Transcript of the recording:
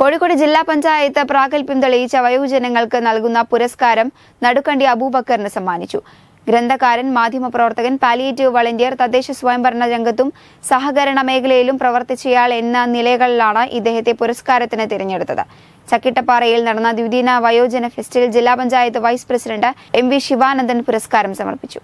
കോഴിക്കോട് ജില്ലാ പഞ്ചായത്ത് പ്രാഗൽഭ്യം തെളിയിച്ച വയോജനങ്ങൾക്ക് നൽകുന്ന പുരസ്കാരം നടുക്കണ്ടി അബൂബക്കറിന് സമ്മാനിച്ചു ഗ്രന്ഥകാരൻ മാധ്യമപ്രവർത്തകൻ പാലിയേറ്റീവ് വളണ്ടിയർ തദ്ദേശ സ്വയംഭരണ രംഗത്തും സഹകരണ മേഖലയിലും പ്രവർത്തിച്ചയാൾ എന്ന നിലകളിലാണ് ഇദ്ദേഹത്തെ പുരസ്കാരത്തിന് തിരഞ്ഞെടുത്തത് ചക്കിട്ടപ്പാറയിൽ നടന്ന ദ്വിദിന വയോജന ഫെസ്റ്റിൽ ജില്ലാ panchayat vice president M V Sivanandan പുരസ്കാരം സമർപ്പിച്ചു